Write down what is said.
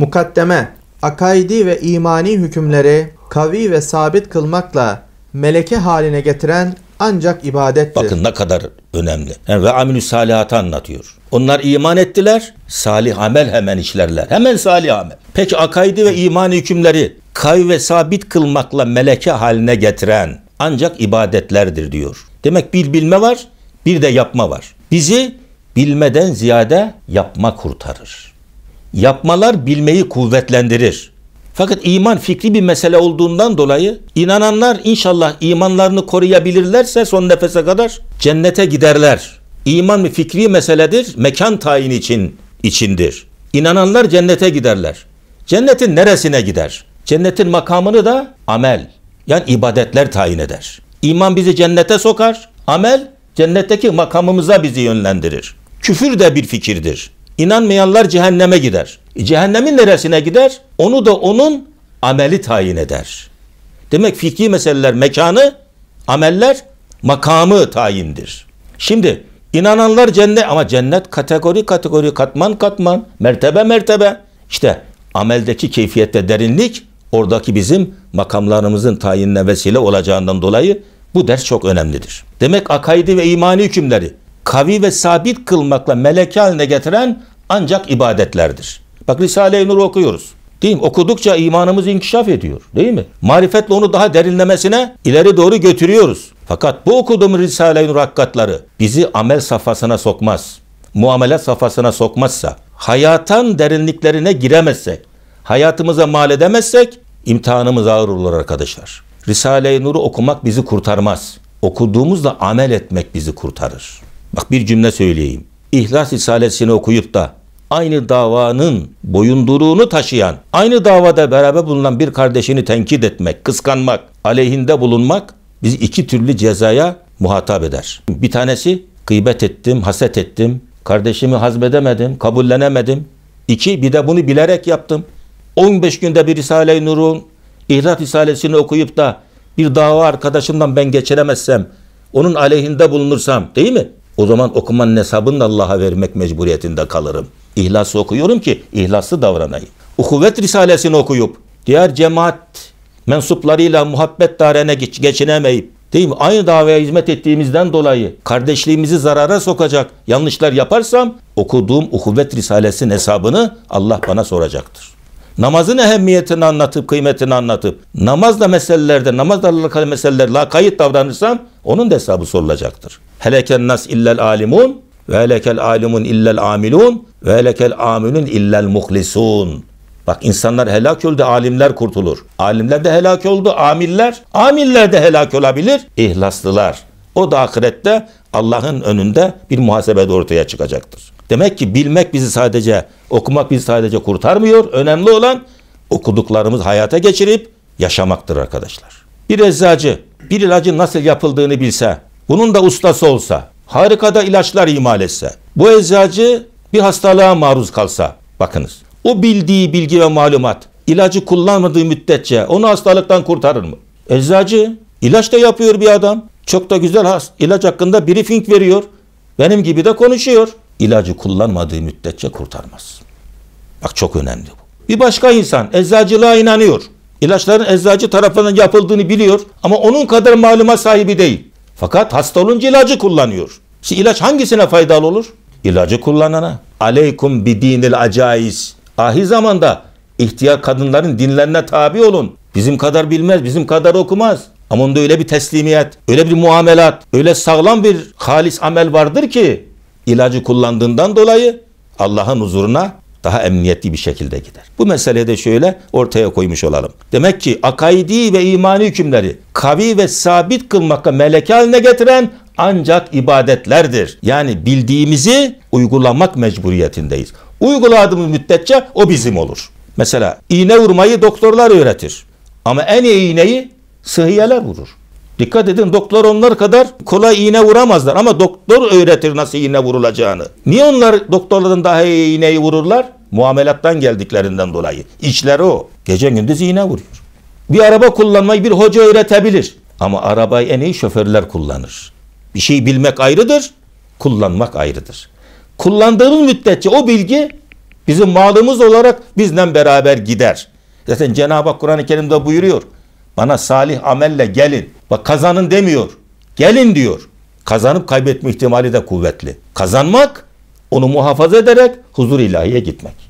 Mukaddeme, akaidi ve imani hükümleri kavi ve sabit kılmakla meleke haline getiren ancak ibadettir. Bakın ne kadar önemli. Yani ve amilü salihatı anlatıyor. Onlar iman ettiler, salih amel hemen işlerler. Hemen salih amel. Peki akaidi ve imani hükümleri kay ve sabit kılmakla meleke haline getiren ancak ibadetlerdir diyor. Demek bir bilme var, bir de yapma var. Bizi bilmeden ziyade yapma kurtarır. Yapmalar bilmeyi kuvvetlendirir. Fakat iman fikri bir mesele olduğundan dolayı inananlar inşallah imanlarını koruyabilirlerse son nefese kadar cennete giderler. İman bir fikri meseledir, mekan tayini için içindir. İnananlar cennete giderler. Cennetin neresine gider? Cennetin makamını da amel, yani ibadetler tayin eder. İman bizi cennete sokar, amel cennetteki makamımıza bizi yönlendirir. Küfür de bir fikirdir. İnanmayanlar cehenneme gider. E cehennemin neresine gider? Onu da onun ameli tayin eder. Demek fikri meseleler mekanı, ameller makamı tayindir. Şimdi inananlar cennet ama cennet kategori kategori katman katman mertebe mertebe. İşte ameldeki keyfiyette derinlik oradaki bizim makamlarımızın tayinine vesile olacağından dolayı bu ders çok önemlidir. Demek akaidi ve imani hükümleri kavi ve sabit kılmakla meleke haline getiren ancak ibadetlerdir. Bak Risale-i Nur okuyoruz. Değil mi? Okudukça imanımız inkişaf ediyor. Değil mi? Marifetle onu daha derinlemesine ileri doğru götürüyoruz. Fakat bu okuduğumuz Risale-i Nur hakikatları bizi amel safhasına sokmaz. Muamele safhasına sokmazsa, hayatan derinliklerine giremezsek, hayatımıza mal edemezsek imtihanımız ağır olur arkadaşlar. Risale-i Nur'u okumak bizi kurtarmaz. okuduğumuzda amel etmek bizi kurtarır. Bak bir cümle söyleyeyim. İhlas Risalesini okuyup da aynı davanın boyunduruğunu taşıyan, aynı davada beraber bulunan bir kardeşini tenkit etmek, kıskanmak, aleyhinde bulunmak bizi iki türlü cezaya muhatap eder. Bir tanesi gıybet ettim, haset ettim, kardeşimi hazmedemedim, kabullenemedim. İki, bir de bunu bilerek yaptım. 15 günde bir Risale-i Nur'un İhlas Risalesini okuyup da bir dava arkadaşımdan ben geçiremezsem, onun aleyhinde bulunursam değil mi? O zaman okuman hesabını da Allah'a vermek mecburiyetinde kalırım. İhlaslı okuyorum ki ihlaslı davranayım. Uhuvvet Risalesini okuyup diğer cemaat mensuplarıyla muhabbet darene geçinemeyip değil mi? Aynı davaya hizmet ettiğimizden dolayı kardeşliğimizi zarara sokacak yanlışlar yaparsam okuduğum uhuvvet risalesinin hesabını Allah bana soracaktır. Namazın ehemmiyetini anlatıp, kıymetini anlatıp, namazla meselelerde, namazla alakalı meselelerde kayıt davranırsam onun da hesabı sorulacaktır. Helekel nas illel alimun ve helekel alimun illel amilun ve helekel amilun illel muhlisun. Bak insanlar helak oldu, alimler kurtulur. Alimler de helak oldu, amiller. Amiller de helak olabilir, ihlaslılar. O da ahirette Allah'ın önünde bir muhasebe ortaya çıkacaktır. Demek ki bilmek bizi sadece, okumak bizi sadece kurtarmıyor. Önemli olan okuduklarımız hayata geçirip yaşamaktır arkadaşlar. Bir eczacı bir ilacın nasıl yapıldığını bilse, bunun da ustası olsa, harikada ilaçlar imal etse, bu eczacı bir hastalığa maruz kalsa, bakınız, o bildiği bilgi ve malumat ilacı kullanmadığı müddetçe onu hastalıktan kurtarır mı? Eczacı ilaç da yapıyor bir adam. Çok da güzel ilaç hakkında briefing veriyor. Benim gibi de konuşuyor. İlacı kullanmadığı müddetçe kurtarmaz. Bak çok önemli bu. Bir başka insan eczacılığa inanıyor. İlaçların eczacı tarafından yapıldığını biliyor ama onun kadar maluma sahibi değil. Fakat hasta olunca ilacı kullanıyor. Şimdi ilaç hangisine faydalı olur? İlacı kullanana. Aleykum bi dinil acayiz. Ahi zamanda ihtiyar kadınların dinlerine tabi olun. Bizim kadar bilmez, bizim kadar okumaz. Ama onda öyle bir teslimiyet, öyle bir muamelat, öyle sağlam bir halis amel vardır ki ilacı kullandığından dolayı Allah'ın huzuruna daha emniyetli bir şekilde gider. Bu meselede şöyle ortaya koymuş olalım. Demek ki akaidi ve imani hükümleri kavi ve sabit kılmakla meleke haline getiren ancak ibadetlerdir. Yani bildiğimizi uygulamak mecburiyetindeyiz. Uyguladığımız müddetçe o bizim olur. Mesela iğne vurmayı doktorlar öğretir. Ama en iyi iğneyi sıhhiyeler vurur. Dikkat edin doktor onlar kadar kolay iğne vuramazlar ama doktor öğretir nasıl iğne vurulacağını. Niye onlar doktorların daha iyi iğneyi vururlar? Muamelattan geldiklerinden dolayı. İşleri o. Gece gündüz iğne vuruyor. Bir araba kullanmayı bir hoca öğretebilir. Ama arabayı en iyi şoförler kullanır. Bir şey bilmek ayrıdır, kullanmak ayrıdır. Kullandığımız müddetçe o bilgi bizim malımız olarak bizden beraber gider. Zaten Cenab-ı Hak Kur'an-ı Kerim'de buyuruyor. Bana salih amelle gelin. Bak kazanın demiyor. Gelin diyor. Kazanıp kaybetme ihtimali de kuvvetli. Kazanmak, onu muhafaza ederek huzur ilahiye gitmek.